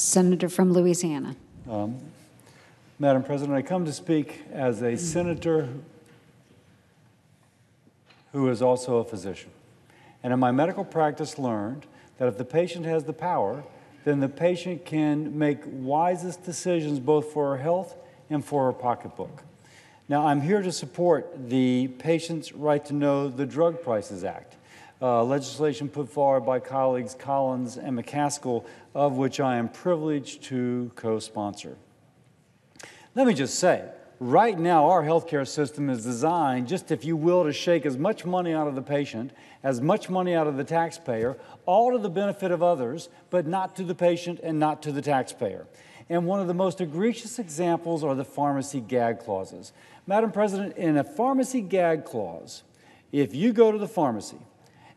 Senator from Louisiana. Um, Madam President, I come to speak as a senator who is also a physician. And in my medical practice, learned that if the patient has the power, then the patient can make wisest decisions both for her health and for her pocketbook. Now, I'm here to support the Patient's Right to Know the Drug Prices Act uh, legislation put forward by colleagues Collins and McCaskill, of which I am privileged to co sponsor. Let me just say, right now our healthcare system is designed, just if you will, to shake as much money out of the patient, as much money out of the taxpayer, all to the benefit of others, but not to the patient and not to the taxpayer. And one of the most egregious examples are the pharmacy gag clauses. Madam President, in a pharmacy gag clause, if you go to the pharmacy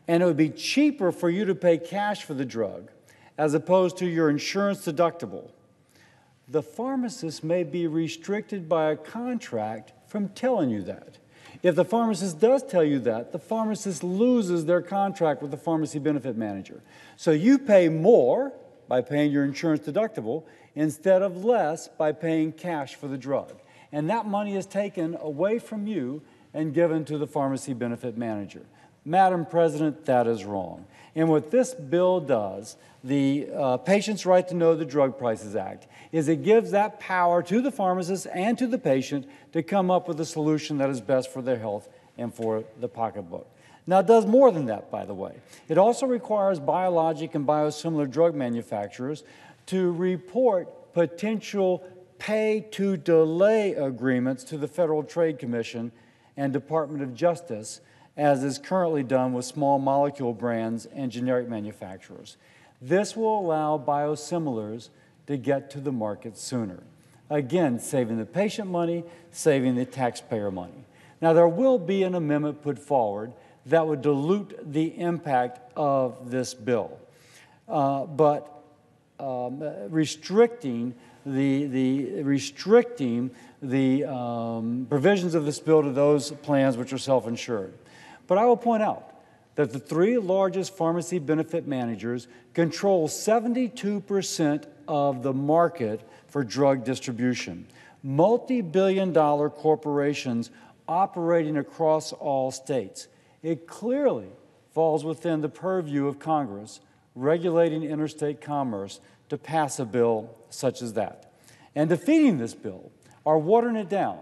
and it would be cheaper for you to pay cash for the drug as opposed to your insurance deductible. The pharmacist may be restricted by a contract from telling you that. If the pharmacist does tell you that, the pharmacist loses their contract with the pharmacy benefit manager. So you pay more by paying your insurance deductible instead of less by paying cash for the drug. And that money is taken away from you and given to the pharmacy benefit manager. Madam President, that is wrong. And what this bill does, the uh, Patient's Right to Know the Drug Prices Act, is it gives that power to the pharmacist and to the patient to come up with a solution that is best for their health and for the pocketbook. Now, it does more than that, by the way. It also requires biologic and biosimilar drug manufacturers to report potential pay to delay agreements to the Federal Trade Commission and Department of Justice as is currently done with small molecule brands and generic manufacturers. This will allow biosimilars to get to the market sooner. Again, saving the patient money, saving the taxpayer money. Now, there will be an amendment put forward that would dilute the impact of this bill. Uh, but um, restricting the, the restricting the um, provisions of this bill to those plans which are self-insured. But I will point out that the three largest pharmacy benefit managers control 72% of the market for drug distribution. Multi billion dollar corporations operating across all states. It clearly falls within the purview of Congress regulating interstate commerce to pass a bill such as that. And defeating this bill or watering it down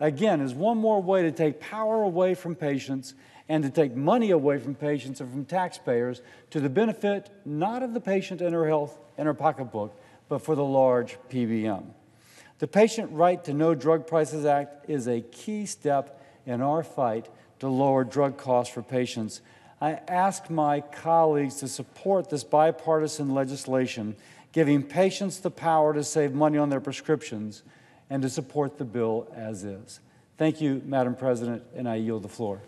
again, is one more way to take power away from patients and to take money away from patients and from taxpayers to the benefit not of the patient and her health and her pocketbook, but for the large PBM. The Patient Right to Know Drug Prices Act is a key step in our fight to lower drug costs for patients. I ask my colleagues to support this bipartisan legislation, giving patients the power to save money on their prescriptions and to support the bill as is. Thank you, Madam President, and I yield the floor.